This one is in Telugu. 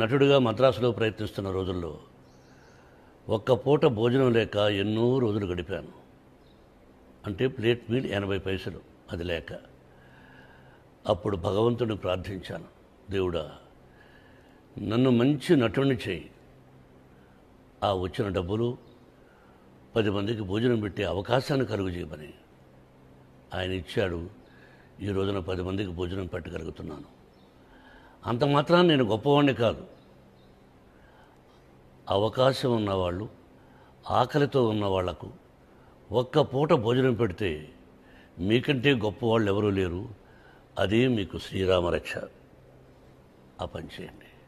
నటుడుగా మద్రాసులో ప్రయత్నిస్తున్న రోజుల్లో ఒక్క పూట భోజనం లేక ఎన్నో రోజులు గడిపాను అంటే ప్లేట్ మీల్ ఎనభై పైసలు అది లేక అప్పుడు భగవంతుడిని ప్రార్థించాను దేవుడా నన్ను మంచి నటుడిని చేయి ఆ వచ్చిన డబ్బులు పది మందికి భోజనం పెట్టే అవకాశాన్ని కలుగు చేయమని ఆయన ఇచ్చాడు ఈ రోజున పది మందికి భోజనం పెట్టగలుగుతున్నాను అంత మాత్రాన నేను గొప్పవాడిని కాదు అవకాశం ఉన్నవాళ్ళు ఆకలితో ఉన్న వాళ్లకు ఒక్క పూట భోజనం పెడితే మీకంటే గొప్పవాళ్ళు ఎవరూ లేరు అదే మీకు శ్రీరామరక్ష ఆ పని చేయండి